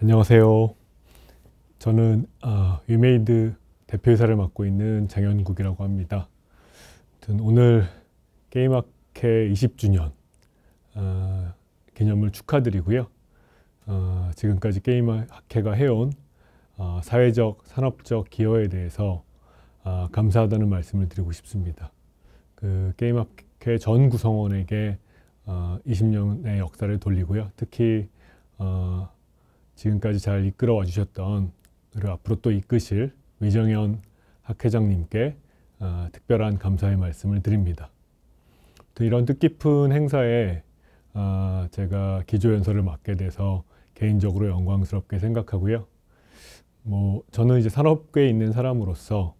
안녕하세요. 저는 아, 위메이드 대표이사를 맡고 있는 장현국이라고 합니다. 오늘 게임학회 20주년 아, 기념을 축하드리고요. 아, 지금까지 게임학회가 해온 아, 사회적, 산업적 기여에 대해서 아, 감사하다는 말씀을 드리고 싶습니다. 그 게임학회 전 구성원에게 20년의 역사를 돌리고요. 특히 어, 지금까지 잘 이끌어와 주셨던 그리고 앞으로 또 이끄실 위정현 학회장님께 어, 특별한 감사의 말씀을 드립니다. 또 이런 뜻깊은 행사에 어, 제가 기조연설을 맡게 돼서 개인적으로 영광스럽게 생각하고요. 뭐 저는 이제 산업계에 있는 사람으로서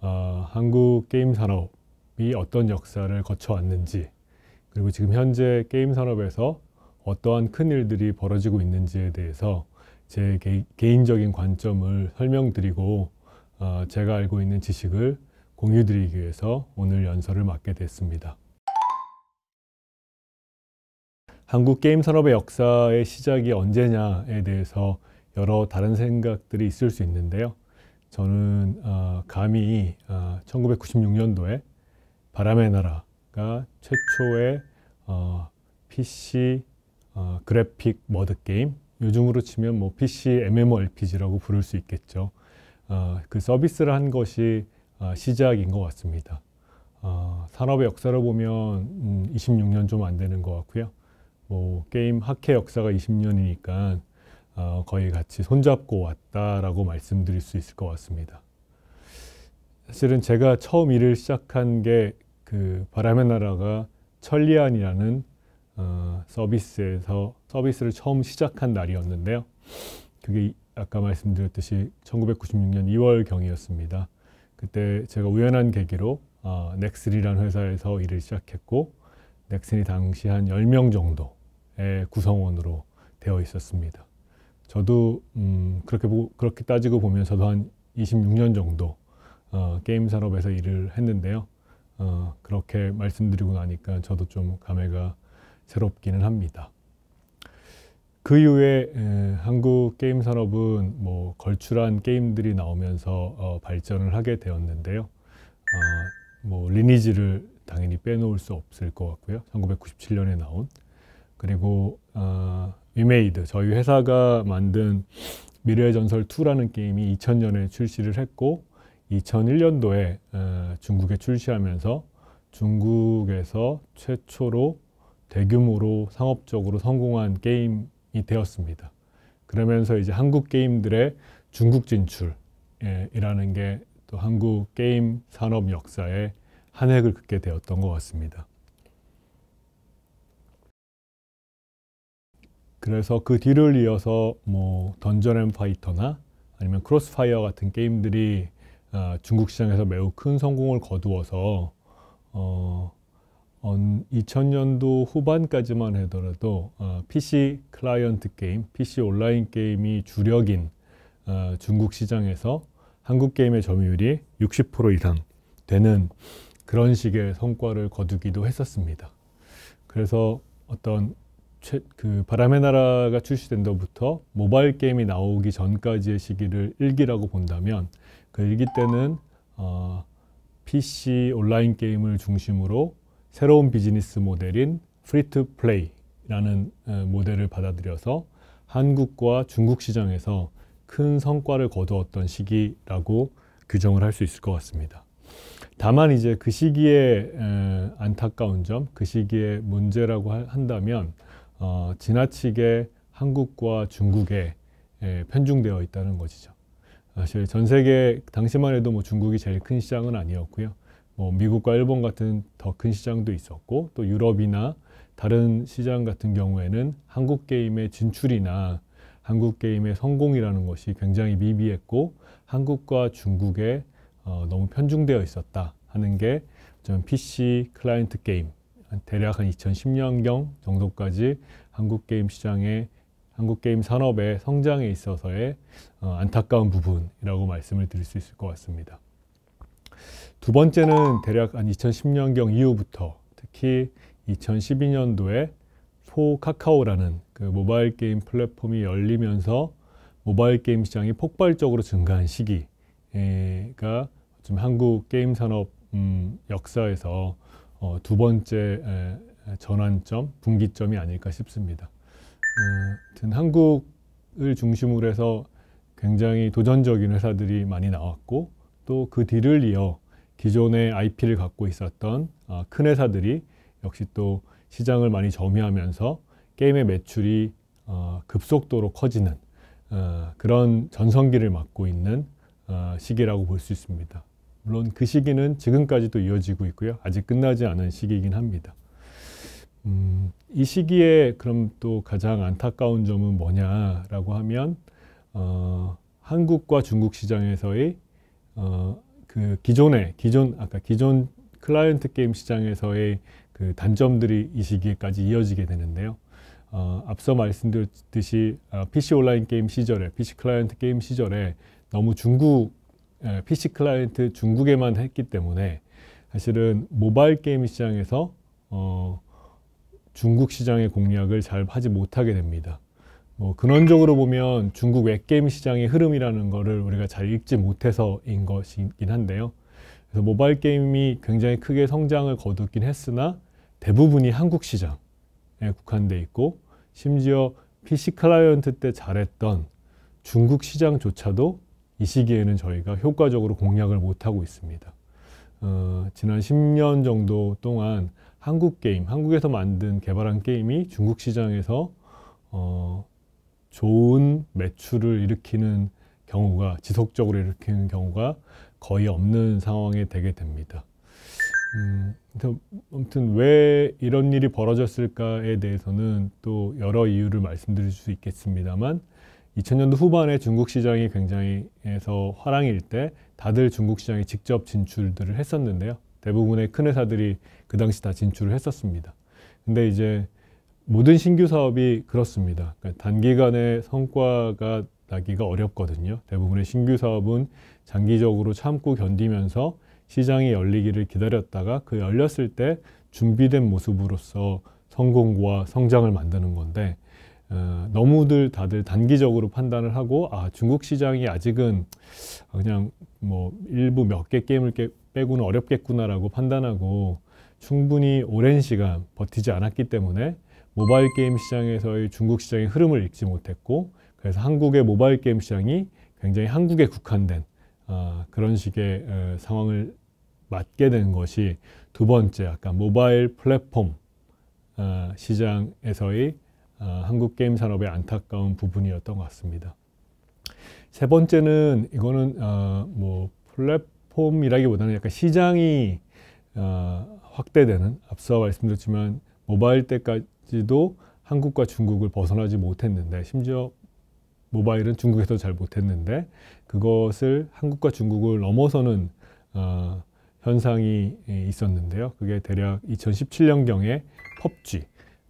어, 한국 게임 산업이 어떤 역사를 거쳐왔는지 그리고 지금 현재 게임 산업에서 어떠한 큰 일들이 벌어지고 있는지에 대해서 제 개인적인 관점을 설명드리고 어, 제가 알고 있는 지식을 공유드리기 위해서 오늘 연설을 맡게 됐습니다. 한국 게임 산업의 역사의 시작이 언제냐에 대해서 여러 다른 생각들이 있을 수 있는데요. 저는 어, 감히 어, 1996년도에 바람의 나라가 최초의 어, PC 어, 그래픽 머드 게임 요즘으로 치면 뭐 PC MMORPG라고 부를 수 있겠죠. 어, 그 서비스를 한 것이 어, 시작인 것 같습니다. 어, 산업의 역사를 보면 음, 26년 좀 안 되는 것 같고요. 뭐 게임 학회 역사가 20년이니까 어, 거의 같이 손잡고 왔다라고 말씀드릴 수 있을 것 같습니다. 사실은 제가 처음 일을 시작한 게 그 바람의 나라가 천리안이라는 어, 서비스에서 서비스를 처음 시작한 날이었는데요. 그게 아까 말씀드렸듯이 1996년 2월 경이었습니다. 그때 제가 우연한 계기로 어, 넥슬이라는 회사에서 일을 시작했고 넥슨이 당시 한 10명 정도의 구성원으로 되어 있었습니다. 저도 음, 그렇게 보, 그렇게 따지고 보면 저도 한 26년 정도 어, 게임 산업에서 일을 했는데요. 어, 그렇게 말씀드리고 나니까 저도 좀 감회가 새롭기는 합니다. 그 이후에 한국 게임 산업은 뭐 걸출한 게임들이 나오면서 어 발전을 하게 되었는데요. 어뭐 아, 리니지를 당연히 빼놓을 수 없을 것 같고요. 1997년에 나온 그리고 어, 위메이드 저희 회사가 만든 미래의 전설 2라는 게임이 2000년에 출시를 했고 2001년도에 중국에 출시하면서 중국에서 최초로 대규모로 상업적으로 성공한 게임이 되었습니다. 그러면서 이제 한국 게임들의 중국 진출이라는 예, 게또 한국 게임 산업 역사에 한 획을 긋게 되었던 것 같습니다. 그래서 그 뒤를 이어서 뭐 던전 앤 파이터나 아니면 크로스파이어 같은 게임들이 아, 중국 시장에서 매우 큰 성공을 거두어서 어, 2000년도 후반까지만 하더라도 어, PC 클라이언트 게임, PC 온라인 게임이 주력인 어, 중국 시장에서 한국 게임의 점유율이 60% 이상 되는 그런 식의 성과를 거두기도 했었습니다. 그래서 어떤 최, 그 바람의 나라가 출시된 데부터 모바일 게임이 나오기 전까지의 시기를 일기라고 본다면 그 일기 때는 어, PC 온라인 게임을 중심으로 새로운 비즈니스 모델인 프리 트 플레이라는 모델을 받아들여서 한국과 중국 시장에서 큰 성과를 거두었던 시기라고 규정을 할 수 있을 것 같습니다. 다만 이제 그 시기에 안타까운 점, 그 시기에 문제라고 한다면 어, 지나치게 한국과 중국에 편중되어 있다는 것이죠. 사실 전 세계 당시만 해도 뭐 중국이 제일 큰 시장은 아니었고요. 뭐 미국과 일본 같은 더 큰 시장도 있었고 또 유럽이나 다른 시장 같은 경우에는 한국 게임의 진출이나 한국 게임의 성공이라는 것이 굉장히 미비했고 한국과 중국에 어, 너무 편중되어 있었다 하는 게 PC 클라이언트 게임 대략 한 2010년경 정도까지 한국 게임 시장에 한국 게임 산업의 성장에 있어서의 어, 안타까운 부분이라고 말씀을 드릴 수 있을 것 같습니다. 두 번째는 대략 한 2010년경 이후부터 특히 2012년도에 포 카카오라는 그 모바일 게임 플랫폼이 열리면서 모바일 게임 시장이 폭발적으로 증가한 시기가 좀 한국 게임 산업 음, 역사에서 어, 두 번째 에, 전환점, 분기점이 아닐까 싶습니다. 어, 한국을 중심으로 해서 굉장히 도전적인 회사들이 많이 나왔고 또 그 뒤를 이어 기존의 IP를 갖고 있었던 어, 큰 회사들이 역시 또 시장을 많이 점유하면서 게임의 매출이 어, 급속도로 커지는 어, 그런 전성기를 맞고 있는 시기라고 볼 수 있습니다. 물론 그 시기는 지금까지도 이어지고 있고요. 아직 끝나지 않은 시기이긴 합니다. 음, 이 시기에 그럼 또 가장 안타까운 점은 뭐냐라고 하면 어, 한국과 중국 시장에서의 어, 그 기존의 기존 아까 기존 클라이언트 게임 시장에서의 그 단점들이 이 시기까지 이어지게 되는데요. 어, 앞서 말씀드렸듯이 어, PC 온라인 게임 시절에 PC 클라이언트 게임 시절에 너무 중국 PC 클라이언트 중국에만 했기 때문에 사실은 모바일 게임 시장에서 어, 중국 시장의 공략을 잘 하지 못하게 됩니다. 뭐 근원적으로 보면 중국 웹게임 시장의 흐름이라는 것을 우리가 잘 읽지 못해서인 것이긴 한데요. 그래서 모바일 게임이 굉장히 크게 성장을 거뒀긴 했으나 대부분이 한국 시장에 국한돼 있고 심지어 PC 클라이언트 때 잘했던 중국 시장조차도 이 시기에는 저희가 효과적으로 공략을 못하고 있습니다. 어, 지난 10년 정도 동안 한국 게임, 한국에서 만든 개발한 게임이 중국 시장에서 어, 좋은 매출을 일으키는 경우가 지속적으로 일으키는 경우가 거의 없는 상황이 되게 됩니다. 음, 아무튼 왜 이런 일이 벌어졌을까에 대해서는 또 여러 이유를 말씀드릴 수 있겠습니다만 2000년도 후반에 중국 시장이 굉장히 해서 화랑일 때 다들 중국 시장에 직접 진출들을 했었는데요. 대부분의 큰 회사들이 그 당시 다 진출을 했었습니다. 근데 이제 모든 신규 사업이 그렇습니다. 그러니까 단기간에 성과가 나기가 어렵거든요. 대부분의 신규 사업은 장기적으로 참고 견디면서 시장이 열리기를 기다렸다가 그 열렸을 때 준비된 모습으로서 성공과 성장을 만드는 건데 어, 너무들 다들 단기적으로 판단을 하고 아 중국 시장이 아직은 그냥 뭐 일부 몇 개 게임을 빼고는 어렵겠구나라고 판단하고 충분히 오랜 시간 버티지 않았기 때문에 모바일 게임 시장에서의 중국 시장의 흐름을 읽지 못했고 그래서 한국의 모바일 게임 시장이 굉장히 한국에 국한된 어, 그런 식의 어, 상황을 맞게 된 것이 두 번째 약간 모바일 플랫폼 어, 시장에서의 어, 한국 게임 산업의 안타까운 부분이었던 것 같습니다. 세 번째는 이거는 어, 뭐 플랫폼이라기보다는 약간 시장이 어, 확대되는 앞서 말씀드렸지만 모바일 때까지 지도 한국과 중국을 벗어나지 못했는데 심지어 모바일은 중국에서 잘 못했는데 그것을 한국과 중국을 넘어서는 어, 현상이 예, 있었는데요. 그게 대략 2017년경에 펍지,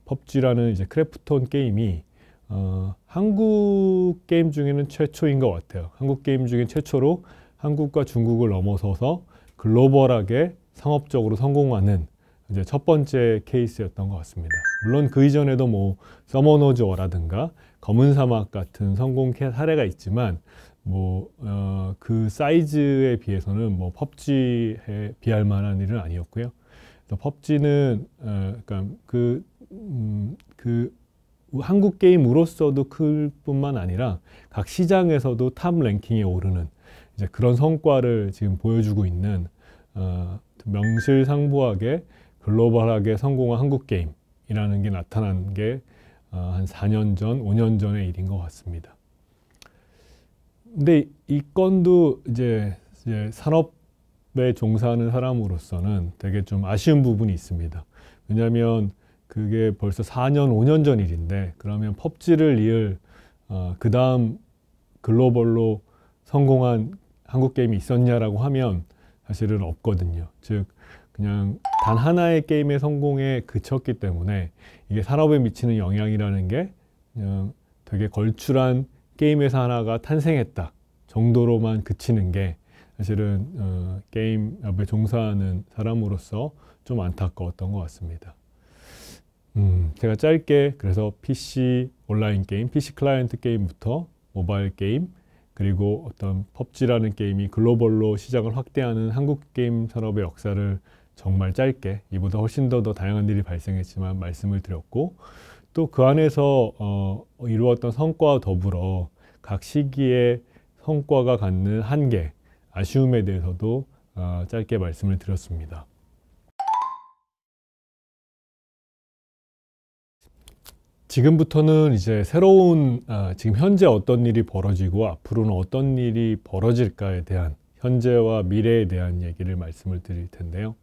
펍지라는 이제 크래프톤 게임이 어, 한국 게임 중에는 최초인 것 같아요. 한국 게임 중에 최초로 한국과 중국을 넘어서서 글로벌하게 상업적으로 성공하는 이제 첫 번째 케이스였던 것 같습니다. 물론 그 이전에도 뭐 서머노즈어라든가 검은 사막 같은 성공 사례가 있지만 뭐그 어, 그 사이즈에 비해서는 뭐 펍지에 비할 만한 일은 아니었고요. 그래서 펍지는 어, 그러니까 그, 음, 그 한국 게임으로서도 클 뿐만 아니라 각 시장에서도 탑 랭킹에 오르는 이제 그런 성과를 지금 보여주고 있는 어, 명실상부하게 글로벌하게 성공한 한국 게임이라는 게 나타난 게한 어, 4년 전, 5년 전의 일인 것 같습니다. 근데 이 건도 이제, 이제 산업에 종사하는 사람으로서는 되게 좀 아쉬운 부분이 있습니다. 왜냐하면 그게 벌써 4년, 5년 전 일인데 그러면 펍지를 이을 어, 그 다음 글로벌로 성공한 한국 게임이 있었냐라고 하면 사실은 없거든요. 즉 그냥 단 하나의 게임의 성공에 그쳤기 때문에 이게 산업에 미치는 영향이라는 게 그냥 어, 되게 걸출한 게임 에서 하나가 탄생했다 정도로만 그치는 게 사실은 어, 게임앞에 종사하는 사람으로서 좀 안타까웠던 것 같습니다. 음, 제가 짧게 그래서 PC 온라인 게임, PC 클라이언트 게임부터 모바일 게임, 그리고 어떤 펍지라는 게임이 글로벌로 시장을 확대하는 한국 게임 산업의 역사를 정말 짧게 이보다 훨씬 더, 더 다양한 일이 발생했지만 말씀을 드렸고 또 그 안에서 어, 이루었던 성과와 더불어 각 시기에 성과가 갖는 한계, 아쉬움에 대해서도 어, 짧게 말씀을 드렸습니다. 지금부터는 이제 새로운 아, 지금 현재 어떤 일이 벌어지고 앞으로는 어떤 일이 벌어질까에 대한 현재와 미래에 대한 얘기를 말씀을 드릴 텐데요.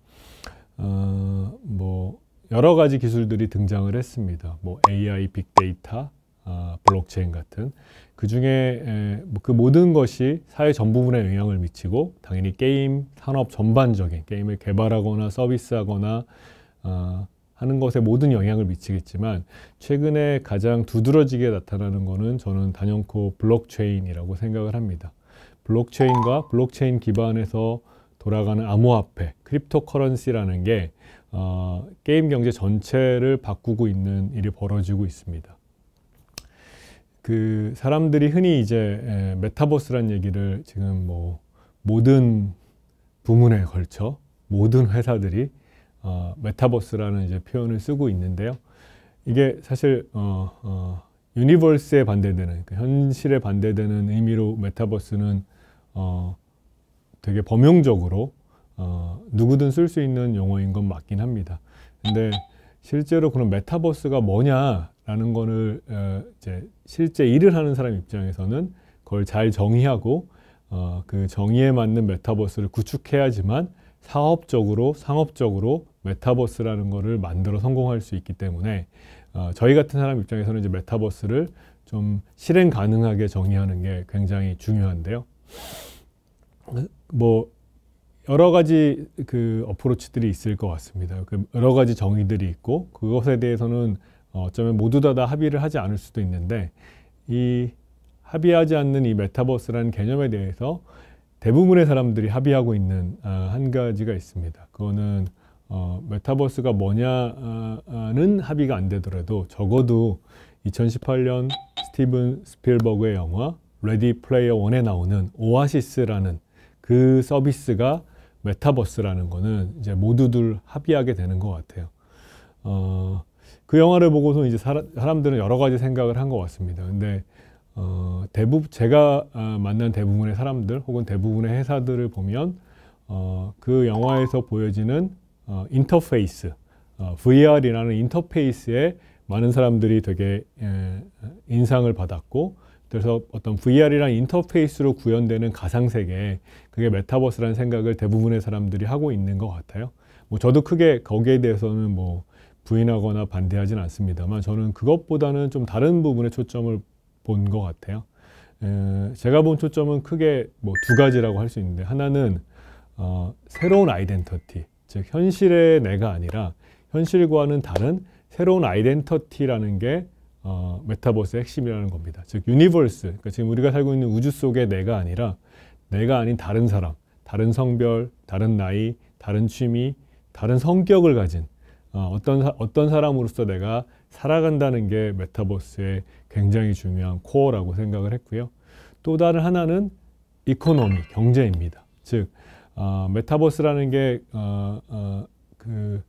어, 뭐 여러 가지 기술들이 등장을 했습니다. 뭐 AI, 빅데이터, 어, 블록체인 같은 그 중에 뭐 그 모든 것이 사회 전 부분에 영향을 미치고 당연히 게임 산업 전반적인 게임을 개발하거나 서비스하거나 어, 하는 것에 모든 영향을 미치겠지만 최근에 가장 두드러지게 나타나는 것은 저는 단연코 블록체인이라고 생각을 합니다. 블록체인과 블록체인 기반에서 돌아가는 암호화폐, 크립토커런시라는 게 어, 게임 경제 전체를 바꾸고 있는 일이 벌어지고 있습니다. 그 사람들이 흔히 이제 메타버스란 얘기를 지금 뭐 모든 부문에 걸쳐 모든 회사들이 어, 메타버스라는 이제 표현을 쓰고 있는데요. 이게 사실 어, 어, 유니버스에 반대되는 그 현실에 반대되는 의미로 메타버스는 어, 되게 범용적으로 어, 누구든 쓸 수 있는 용어인 건 맞긴 합니다. 근데 실제로 그런 메타버스가 뭐냐라는 거를 어, 이제 실제 일을 하는 사람 입장에서는 그걸 잘 정의하고 어, 그 정의에 맞는 메타버스를 구축해야지만 사업적으로 상업적으로 메타버스라는 거를 만들어 성공할 수 있기 때문에 어, 저희 같은 사람 입장에서는 이제 메타버스를 좀 실행 가능하게 정의하는 게 굉장히 중요한데요. 네? 뭐 여러 가지 그 어프로치들이 있을 것 같습니다. 그 여러 가지 정의들이 있고 그것에 대해서는 어, 어쩌면 모두 다, 다 합의를 하지 않을 수도 있는데 이 합의하지 않는 이 메타버스라는 개념에 대해서 대부분의 사람들이 합의하고 있는 아, 한 가지가 있습니다. 그거는 어, 메타버스가 뭐냐는 아, 합의가 안 되더라도 적어도 2018년 스티븐 스필버그의 영화 레디 플레이어 원에 나오는 오아시스라는 그 서비스가 메타버스라는 거는 이제 모두들 합의하게 되는 것 같아요. 어, 그 영화를 보고서 이제 사람, 들은 여러 가지 생각을 한 것 같습니다. 근데 어, 대부분 제가 아, 만난 대부분의 사람들 혹은 대부분의 회사들을 보면 어, 그 영화에서 보여지는 어, 인터페이스, 어, VR이라는 인터페이스에 많은 사람들이 되게 에, 예, 어, 인상을 받았고 그래서 어떤 v r 이랑 인터페이스로 구현되는 가상세계 그게 메타버스라는 생각을 대부분의 사람들이 하고 있는 것 같아요. 뭐 저도 크게 거기에 대해서는 뭐 부인하거나 반대하진 않습니다만 저는 그것보다는 좀 다른 부분에 초점을 본 것 같아요. 제가 본 초점은 크게 뭐 두 가지라고 할 수 있는데 하나는 어, 새로운 아이덴터티 즉 현실의 내가 아니라 현실과는 다른 새로운 아이덴터티라는 게 어, 메타버스의 핵심이라는 겁니다. 즉 유니버스, 그러니까 지금 우리가 살고 있는 우주 속의 내가 아니라 내가 아닌 다른 사람, 다른 성별, 다른 나이, 다른 취미, 다른 성격을 가진 어, 어떤, 사, 어떤 사람으로서 내가 살아간다는 게 메타버스의 굉장히 중요한 코어라고 생각을 했고요. 또 다른 하나는 이코노미, 경제입니다. 즉, 어, 메타버스라는 게 어, 어, 그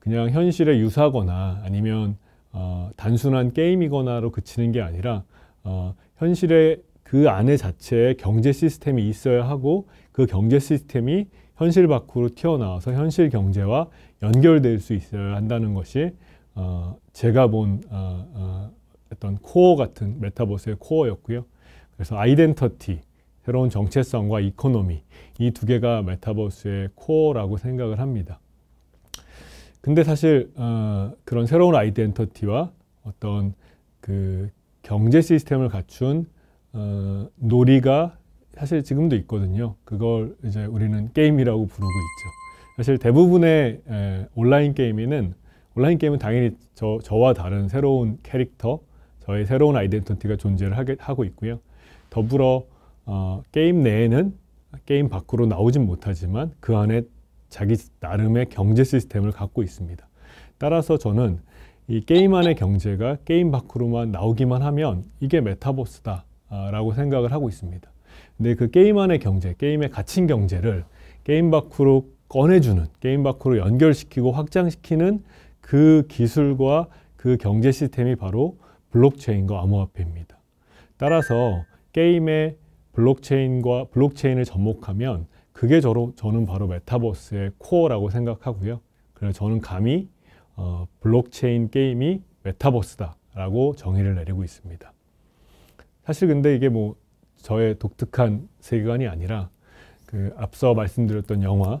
그냥 현실에 유사하거나 아니면 어, 단순한 게임이거나로 그치는 게 아니라 어, 현실의 그 안에 자체에 경제 시스템이 있어야 하고 그 경제 시스템이 현실 밖으로 튀어나와서 현실 경제와 연결될 수 있어야 한다는 것이 어, 제가 본 어, 어, 어떤 코어 같은 메타버스의 코어였고요. 그래서 아이덴터티, 새로운 정체성과 이코노미 이 두 개가 메타버스의 코어라고 생각을 합니다. 근데 사실 어, 그런 새로운 아이덴터티와 어떤 그 경제 시스템을 갖춘 어, 놀이가 사실 지금도 있거든요. 그걸 이제 우리는 게임이라고 부르고 있죠. 사실 대부분의 에, 온라인 게임에는 온라인 게임은 당연히 저, 저와 다른 새로운 캐릭터, 저의 새로운 아이덴티티가 존재를 하게, 하고 있고요. 더불어 어, 게임 내에는 게임 밖으로 나오진 못하지만 그 안에 자기 나름의 경제 시스템을 갖고 있습니다. 따라서 저는 이 게임 안의 경제가 게임 밖으로만 나오기만 하면 이게 메타버스다라고 생각을 하고 있습니다. 근데 그 게임 안의 경제, 게임에 갇힌 경제를 게임 밖으로 꺼내주는, 게임 밖으로 연결시키고 확장시키는 그 기술과 그 경제 시스템이 바로 블록체인과 암호화폐입니다. 따라서 게임의 블록체인과 블록체인을 접목하면 그게 저로, 저는 바로 메타버스의 코어라고 생각하고요. 그래서 저는 감히 어, 블록체인 게임이 메타버스다라고 정의를 내리고 있습니다. 사실 근데 이게 뭐 저의 독특한 세계관이 아니라 그 앞서 말씀드렸던 영화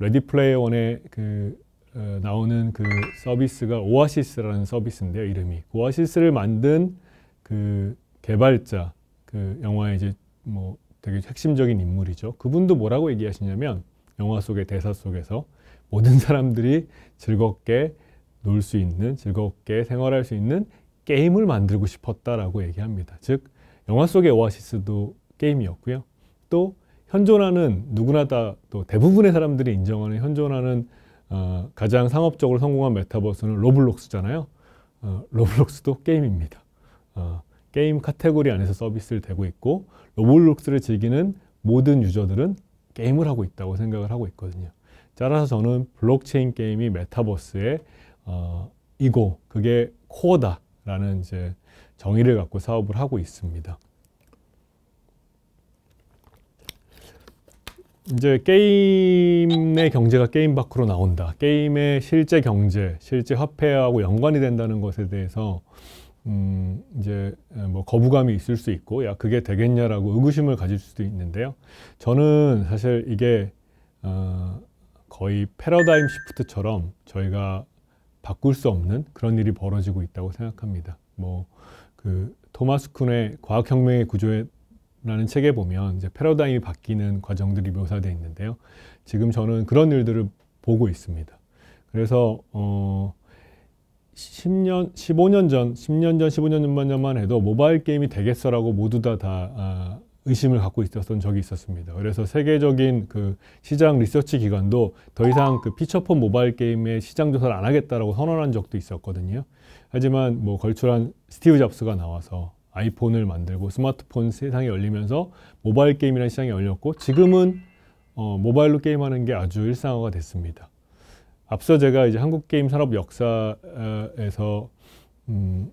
레디 플레이어 원에 그 어, 나오는 그 서비스가 오아시스라는 서비스인데요, 이름이. 오아시스를 만든 그 개발자, 그 영화의 이제 뭐 되게 핵심적인 인물이죠. 그분도 뭐라고 얘기하시냐면 영화 속의 대사 속에서 모든 사람들이 즐겁게 놀 수 있는 즐겁게 생활할 수 있는 게임을 만들고 싶었다라고 얘기합니다. 즉 영화 속의 오아시스도 게임이었고요. 또 현존하는 누구나 다 또 대부분의 사람들이 인정하는 현존하는 어, 가장 상업적으로 성공한 메타버스는 로블록스잖아요. 어, 로블록스도 게임입니다. 어, 게임 카테고리 안에서 서비스를 대고 있고 로블록스를 즐기는 모든 유저들은 게임을 하고 있다고 생각을 하고 있거든요. 따라서 저는 블록체인 게임이 메타버스의 어, 이고 그게 코어다라는 이제 정의를 갖고 사업을 하고 있습니다. 이제 게임의 경제가 게임 밖으로 나온다. 게임의 실제 경제, 실제 화폐하고 연관이 된다는 것에 대해서 음, 이제 뭐 거부감이 있을 수 있고 야 그게 되겠냐라고 의구심을 가질 수도 있는데요. 저는 사실 이게 어, 거의 패러다임 시프트처럼 저희가 바꿀 수 없는 그런 일이 벌어지고 있다고 생각합니다. 뭐그 토마스 쿤의 과학혁명의 구조라는 책에 보면 이제 패러다임이 바뀌는 과정들이 묘사되어 있는데요. 지금 저는 그런 일들을 보고 있습니다. 그래서 어, 10년, 15년 전, 10년 전, 15년 전만 해도 모바일 게임이 되겠어라고 모두 다다 아, 의심을 갖고 있었던 적이 있었습니다. 그래서 세계적인 그 시장 리서치 기관도 더 이상 그 피처폰 모바일 게임의 시장 조사를 안 하겠다라고 선언한 적도 있었거든요. 하지만 뭐 걸출한 스티브 잡스가 나와서 아이폰을 만들고 스마트폰 세상이 열리면서 모바일 게임이라는 시장이 열렸고 지금은 어, 모바일로 게임하는 게 아주 일상화가 됐습니다. 앞서 제가 이제 한국 게임 산업 역사에서 음,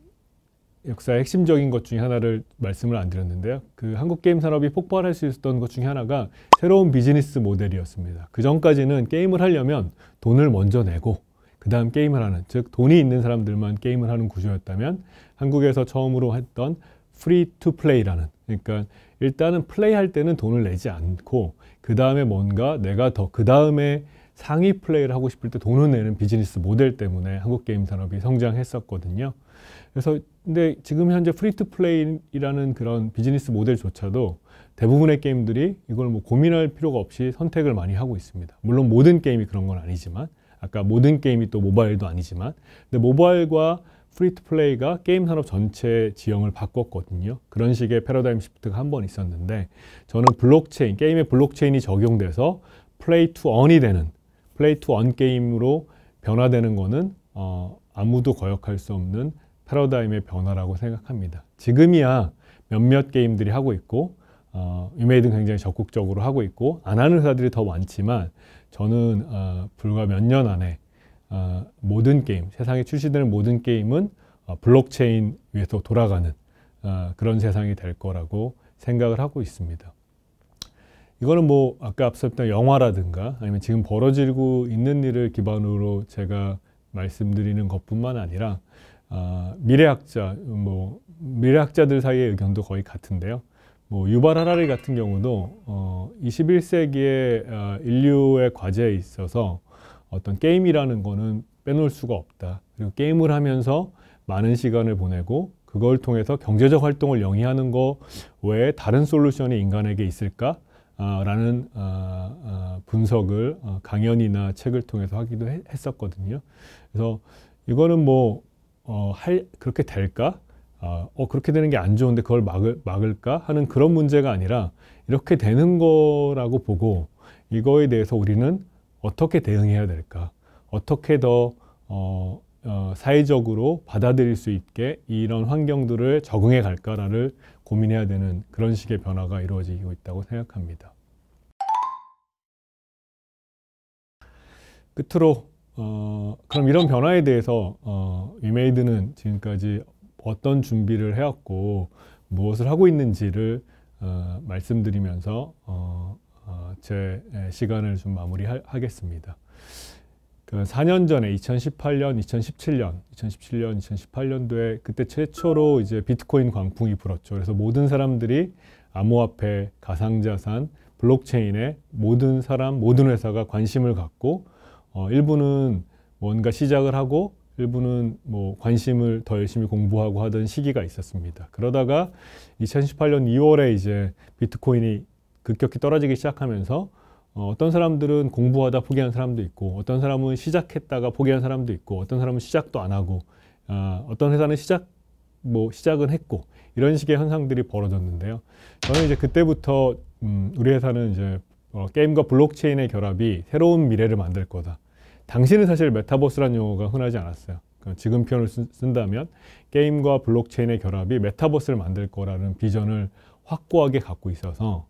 역사의 핵심적인 것 중에 하나를 말씀을 안 드렸는데요. 그 한국 게임 산업이 폭발할 수 있었던 것 중에 하나가 새로운 비즈니스 모델이었습니다. 그 전까지는 게임을 하려면 돈을 먼저 내고 그 다음 게임을 하는 즉 돈이 있는 사람들만 게임을 하는 구조였다면 한국에서 처음으로 했던 프리 투 플레이라는 그러니까 일단은 플레이할 때는 돈을 내지 않고 그 다음에 뭔가 내가 더그 다음에 상위 플레이를 하고 싶을 때 돈을 내는 비즈니스 모델 때문에 한국 게임 산업이 성장했었거든요. 그래서 근데 지금 현재 프리 트 플레이라는 그런 비즈니스 모델조차도 대부분의 게임들이 이걸 뭐 고민할 필요가 없이 선택을 많이 하고 있습니다. 물론 모든 게임이 그런 건 아니지만 아까 모든 게임이 또 모바일도 아니지만 근데 모바일과 프리 트 플레이가 게임 산업 전체 지형을 바꿨거든요. 그런 식의 패러다임 시프트가 한 번 있었는데 저는 블록체인, 게임의 블록체인이 적용돼서 플레이 투 언이 되는 플레이 투 원 게임으로 변화되는 거는 어, 아무도 거역할 수 없는 패러다임의 변화라고 생각합니다. 지금이야 몇몇 게임들이 하고 있고 어, 유메이드 굉장히 적극적으로 하고 있고 안 하는 회사들이 더 많지만 저는 어, 불과 몇 년 안에 어, 모든 게임, 세상에 출시되는 모든 게임은 어, 블록체인 위에서 돌아가는 어, 그런 세상이 될 거라고 생각을 하고 있습니다. 이거는 뭐 아까 앞서했던 영화라든가 아니면 지금 벌어지고 있는 일을 기반으로 제가 말씀드리는 것뿐만 아니라 아, 미래학자, 뭐 미래학자들 사이의 의견도 거의 같은데요. 뭐 유발 하라리 같은 경우도 어, 21세기의 어, 아, 인류의 과제에 있어서 어떤 게임이라는 거는 빼놓을 수가 없다. 그리고 게임을 하면서 많은 시간을 보내고 그걸 통해서 경제적 활동을 영위하는 거 외에 다른 솔루션이 인간에게 있을까? 라는 어, 어, 분석을 어, 강연이나 책을 통해서 하기도 했었거든요. 그래서 이거는 뭐, 어, 할, 그렇게 될까? 어, 그렇게 되는 게 안 좋은데 그걸 막을, 막을까? 하는 그런 문제가 아니라 이렇게 되는 거라고 보고 이거에 대해서 우리는 어떻게 대응해야 될까? 어떻게 더, 어, 어 사회적으로 받아들일 수 있게 이런 환경들을 적응해 갈까를 고민해야 되는 그런 식의 변화가 이루어지고 있다고 생각합니다. 끝으로 어, 그럼 이런 변화에 대해서 어, 위메이드는 지금까지 어떤 준비를 해왔고 무엇을 하고 있는지를 어, 말씀드리면서 어, 어, 제 시간을 좀 마무리하겠습니다. 그 어, 4년 전에 2018년, 2017년, 2017년, 2018년도에 그때 최초로 이제 비트코인 광풍이 불었죠. 그래서 모든 사람들이 암호화폐, 가상자산, 블록체인에 모든 사람, 모든 회사가 관심을 갖고 어, 일부는 뭔가 시작을 하고 일부는 뭐 관심을 더 열심히 공부하고 하던 시기가 있었습니다. 그러다가 2018년 2월에 이제 비트코인이 급격히 떨어지기 시작하면서 어, 떤 사람들은 공부하다 포기한 사람도 있고 어떤 사람은 시작했다가 포기한 사람도 있고 어떤 사람은 시작도 안 하고 어, 어떤 회사는 시작 뭐 시작은 했고 이런 식의 현상들이 벌어졌는데요. 저는 이제 그때부터 음, 우리 회사는 이제 어, 게임과 블록체인의 결합이 새로운 미래를 만들 거다. 당신은 사실 메타버스란 용어가 흔하지 않았어요. 그러니까 지금 표현을 쓴다면 게임과 블록체인의 결합이 메타버스를 만들 거라는 비전을 확고하게 갖고 있어서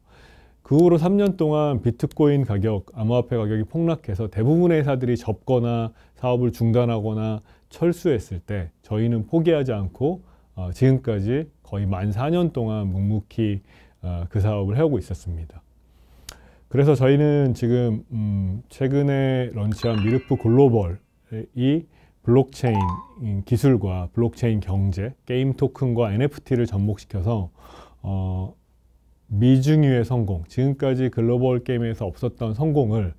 그 후로 3년 동안 비트코인 가격, 암호화폐 가격이 폭락해서 대부분의 회사들이 접거나 사업을 중단하거나 철수했을 때 저희는 포기하지 않고 어, 지금까지 거의 만 4년 동안 묵묵히 어, 그 사업을 해오고 있었습니다. 그래서 저희는 지금 음, 최근에 런치한 미르프 글로벌이 블록체인 기술과 블록체인 경제, 게임 토큰과 NFT를 접목시켜서 어, 미중유의 성공, 지금까지 글로벌 게임에서 없었던 성공을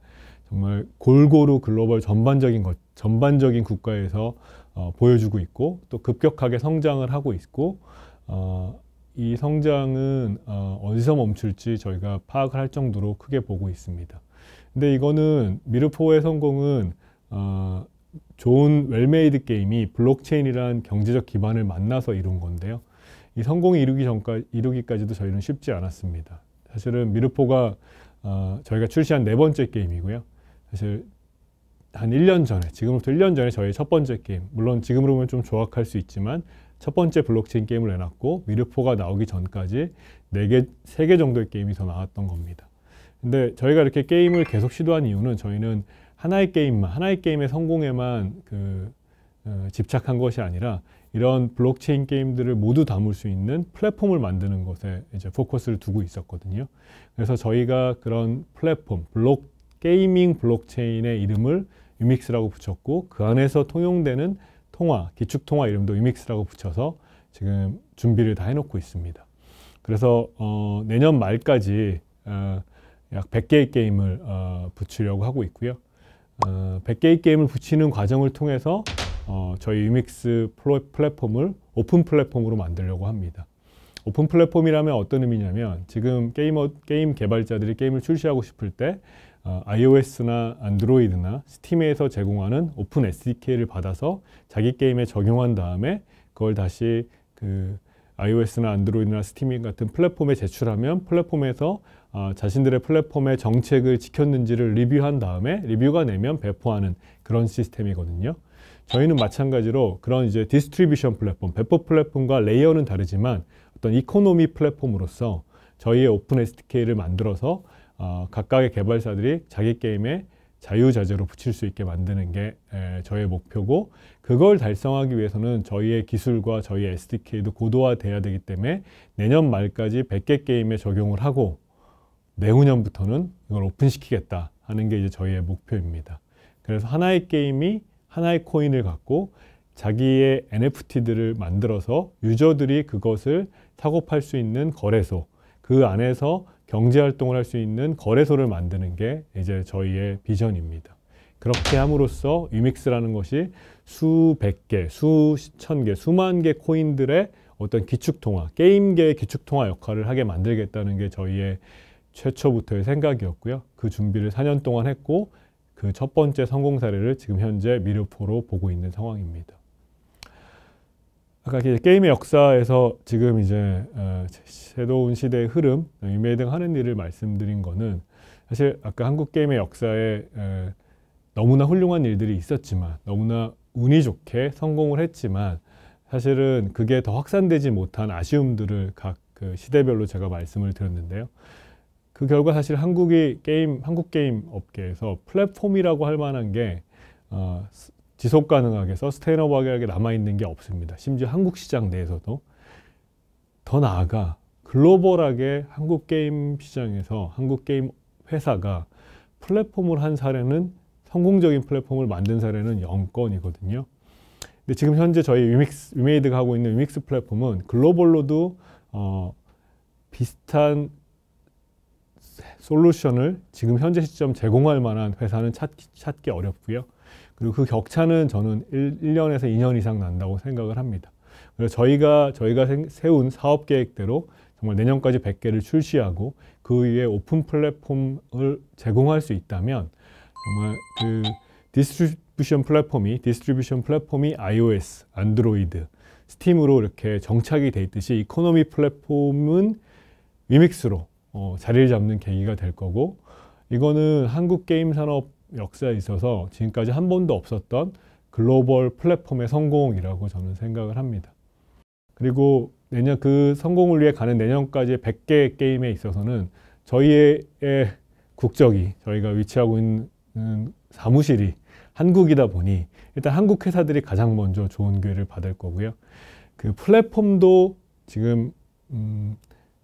정말 골고루 글로벌 전반적인 것, 전반적인 국가에서 어, 보여주고 있고 또 급격하게 성장을 하고 있고 어, 이 성장은 어, 어디서 멈출지 저희가 파악을 할 정도로 크게 보고 있습니다. 근데 이거는 미르포의 성공은 어, 좋은 웰메이드 게임이 블록체인이란 경제적 기반을 만나서 이룬 건데요. 이 성공이 이루기 전까지 이루기까지도 저희는 쉽지 않았습니다. 사실은 미르포가 어, 저희가 출시한 네 번째 게임이고요. 사실 한 1년 전에 지금부터 1년 전에 저희 첫 번째 게임 물론 지금으로 보면 좀 조악할 수 있지만 첫 번째 블록체인 게임을 내놨고 미르포가 나오기 전까지 4개, 3개 정도의 게임이 더 나왔던 겁니다. 근데 저희가 이렇게 게임을 계속 시도한 이유는 저희는 하나의 게임만, 하나의 게임의 성공에만 그 어, 집착한 것이 아니라 이런 블록체인 게임들을 모두 담을 수 있는 플랫폼을 만드는 것에 이제 포커스를 두고 있었거든요. 그래서 저희가 그런 플랫폼, 블록 게이밍 블록체인의 이름을 유믹스라고 붙였고 그 안에서 통용되는 통화, 기축 통화 이름도 유믹스라고 붙여서 지금 준비를 다 해놓고 있습니다. 그래서 어, 내년 말까지 어, 약 100개의 게임을 어, 붙이려고 하고 있고요. 어, 100개의 게임을 붙이는 과정을 통해서 어, 저희 유믹스 플랫폼을 오픈 플랫폼으로 만들려고 합니다. 오픈 플랫폼이라면 어떤 의미냐면 지금 게이머, 게임 개발자들이 게임을 출시하고 싶을 때 어, iOS나 안드로이드나 스팀에서 제공하는 오픈 SDK를 받아서 자기 게임에 적용한 다음에 그걸 다시 그 iOS나 안드로이드나 스팀 같은 플랫폼에 제출하면 플랫폼에서 어, 자신들의 플랫폼의 정책을 지켰는지를 리뷰한 다음에 리뷰가 내면 배포하는 그런 시스템이거든요. 저희는 마찬가지로 그런 이제 디스트리뷰션 플랫폼, 배포 플랫폼과 레이어는 다르지만 어떤 이코노미 플랫폼으로서 저희의 오픈 SDK를 만들어서 어, 각각의 개발사들이 자기 게임에 자유자재로 붙일 수 있게 만드는 게 에, 저의 목표고 그걸 달성하기 위해서는 저희의 기술과 저희의 SDK도 고도화돼야 되기 때문에 내년 말까지 100개 게임에 적용을 하고 내후년부터는 이걸 오픈시키겠다 하는 게 이제 저희의 목표입니다. 그래서 하나의 게임이 하나의 코인을 갖고 자기의 NFT들을 만들어서 유저들이 그것을 사고 팔 수 있는 거래소, 그 안에서 경제 활동을 할 수 있는 거래소를 만드는 게 이제 저희의 비전입니다. 그렇게 함으로써 위믹스라는 것이 수백 개, 수천 개, 수만 개 코인들의 어떤 기축통화, 게임계의 기축통화 역할을 하게 만들겠다는 게 저희의 최초부터의 생각이었고요. 그 준비를 4년 동안 했고 그첫 번째 성공 사례를 지금 현재 미르포로 보고 있는 상황입니다. 아까 게임의 역사에서 지금 이제 어, 새로운 시대의 흐름, 유메 등 하는 일을 말씀드린 거는 사실 아까 한국 게임의 역사에 너무나 훌륭한 일들이 있었지만 너무나 운이 좋게 성공을 했지만 사실은 그게 더 확산되지 못한 아쉬움들을 각그 시대별로 제가 말씀을 드렸는데요. 그 결과 사실 한국이 게임 한국 게임 업계에서 플랫폼이라고 할 만한 게 어, 지속 가능하게 서스테이너블하게 남아 있는 게 없습니다. 심지어 한국 시장 내에서도 더 나아가 글로벌하게 한국 게임 시장에서 한국 게임 회사가 플랫폼을 한 사례는 성공적인 플랫폼을 만든 사례는 영건이거든요. 근데 지금 현재 저희 위믹스 위메이드가 하고 있는 위믹스 플랫폼은 글로벌로도 어, 비슷한 솔루션을 지금 현재 시점 제공할 만한 회사는 찾기, 찾기 어렵고요. 그리고 그 격차는 저는 1, 1년에서 2년 이상 난다고 생각을 합니다. 그래서 저희가 저희가 세운 사업 계획대로 정말 내년까지 100개를 출시하고 그 위에 오픈 플랫폼을 제공할 수 있다면 정말 그 디스트리뷰션 플랫폼이 디스트리뷰션 플랫폼이 iOS, 안드로이드, 스팀으로 이렇게 정착이 돼 있듯이 이코노미 플랫폼은 위믹스로 어, 자리를 잡는 계기가 될 거고 이거는 한국 게임 산업 역사에 있어서 지금까지 한 번도 없었던 글로벌 플랫폼의 성공이라고 저는 생각을 합니다. 그리고 내년 그 성공을 위해 가는 내년까지 100개 게임에 있어서는 저희의 국적이 저희가 위치하고 있는 사무실이 한국이다 보니 일단 한국 회사들이 가장 먼저 좋은 기회를 받을 거고요. 그 플랫폼도 지금 음,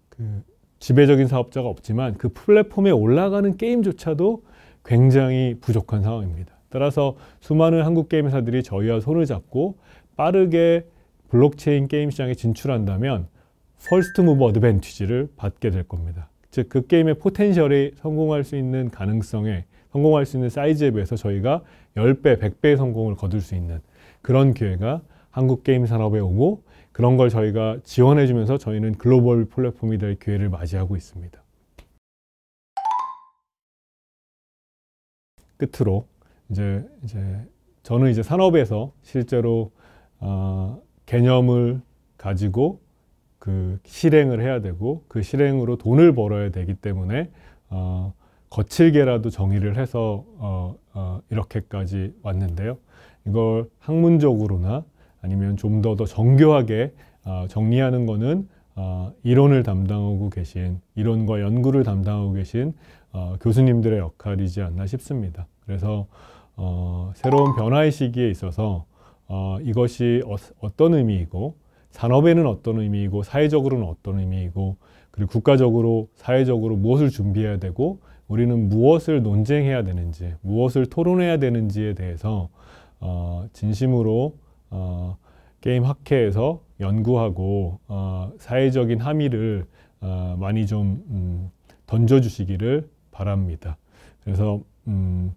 그 지배적인 사업자가 없지만 그 플랫폼에 올라가는 게임조차도 굉장히 부족한 상황입니다. 따라서 수많은 한국 게임 회사들이 저희와 손을 잡고 빠르게 블록체인 게임 시장에 진출한다면 퍼스트 무브 어드밴티지를 받게 될 겁니다. 즉 그 게임의 포텐셜이 성공할 수 있는 가능성에 성공할 수 있는 사이즈에 비해서 저희가 10배, 100배의 성공을 거둘 수 있는 그런 기회가 한국 게임 산업에 오고 그런 걸 저희가 지원해주면서 저희는 글로벌 플랫폼이 될 기회를 맞이하고 있습니다. 끝으로 이제 이제 저는 이제 산업에서 실제로 어, 개념을 가지고 그 실행을 해야 되고 그 실행으로 돈을 벌어야 되기 때문에 어, 거칠게라도 정의를 해서 어, 어, 이렇게까지 왔는데요. 이걸 학문적으로나 아니면 좀 더 더 정교하게 어, 정리하는 것은 어, 이론을 담당하고 계신 이론과 연구를 담당하고 계신 어, 교수님들의 역할이지 않나 싶습니다. 그래서 새로운 변화의 시기에 있어서 이것이 어떤 의미이고 산업에는 어떤 의미이고 사회적으로는 어떤 의미이고 그리고 국가적으로 사회적으로 무엇을 준비해야 되고 우리는 무엇을 논쟁해야 되는지 무엇을 토론해야 되는지에 대해서 진심으로 어, 게임 학회에서 연구하고 어, 사회적인 함의를 어, 많이 좀 음, 던져주시기를 바랍니다. 그래서 음,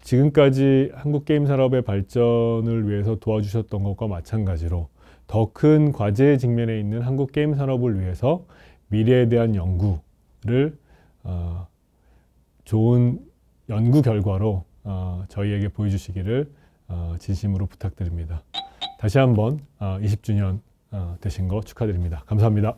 지금까지 한국 게임 산업의 발전을 위해서 도와주셨던 것과 마찬가지로 더 큰 과제에 직면해 있는 한국 게임 산업을 위해서 미래에 대한 연구를 어, 좋은 연구 결과로 어, 저희에게 보여주시기를 어, 진심으로 부탁드립니다. 다시 한번 20주년 어, 어, 되신 거 축하드립니다. 감사합니다.